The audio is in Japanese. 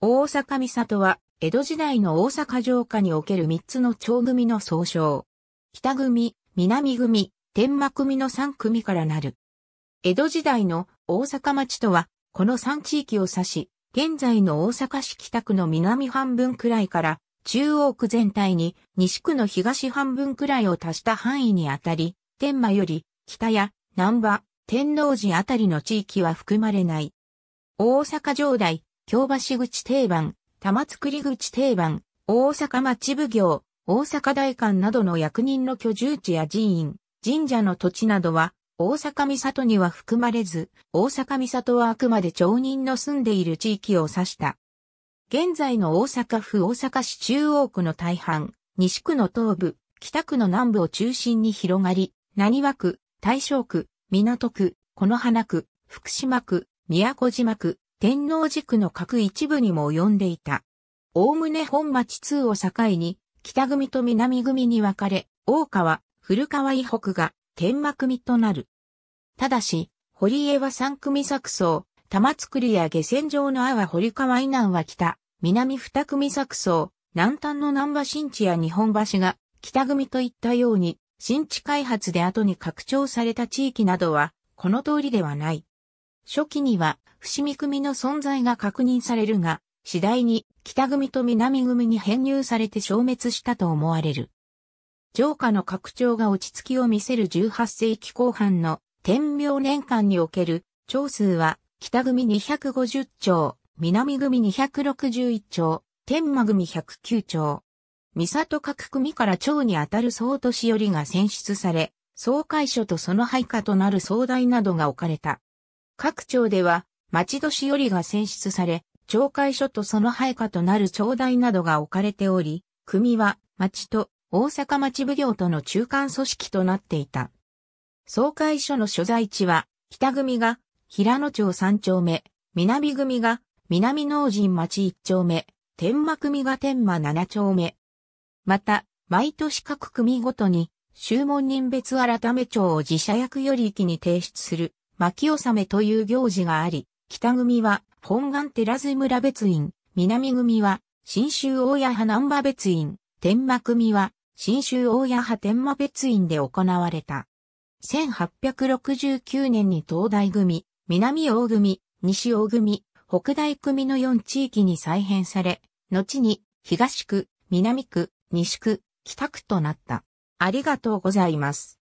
大阪三里は、江戸時代の大阪城下における三つの町組の総称。北組、南組、天馬組の三組からなる。江戸時代の大阪町とは、この三地域を指し、現在の大阪市北区の南半分くらいから、中央区全体に西区の東半分くらいを足した範囲にあたり、天馬より北や南馬、天王寺あたりの地域は含まれない。大阪城代、京橋口定番、玉造口定番、大阪町奉行、大阪大館などの役人の居住地や寺院、神社の土地などは、大阪三里には含まれず、大阪三里はあくまで町人の住んでいる地域を指した。現在の大阪府大阪市中央区の大半、西区の東部、北区の南部を中心に広がり、何和区、大正区、港区、此花区、福島区、宮古島区、天皇寺区の各一部にも及んでいた。おおむね本町2を境に、北組と南組に分かれ、大川、古川以北が天幕組となる。ただし、堀江は三組作奏、玉造や下船上の阿は堀川以南は北、南二組作奏、南端の南波新地や日本橋が北組といったように、新地開発で後に拡張された地域などは、この通りではない。初期には伏見組の存在が確認されるが、次第に北組と南組に編入されて消滅したと思われる。城下の拡張が落ち着きを見せる18世紀後半の天明年間における長数は北組250丁、南組261丁、天馬組109丁。三里各組から長にあたる総年寄りが選出され、総会所とその配下となる総代などが置かれた。各町では、町年寄りが選出され、町会所とその配下となる町代などが置かれており、組は町と大阪町奉行との中間組織となっていた。総会所の所在地は、北組が平野町三丁目、南組が南農人町一丁目、天馬組が天馬七丁目。また、毎年各組ごとに、衆門人別改め町を自社役より域に提出する巻き納めという行事があり、北組は本願寺津村別院、南組は新州大谷派南波別院、天馬組は新州大谷派天馬別院で行われた。1869年に東大組、南大組、西大組、北大組の4地域に再編され、後に東区、南区、西区、北区となった。ありがとうございます。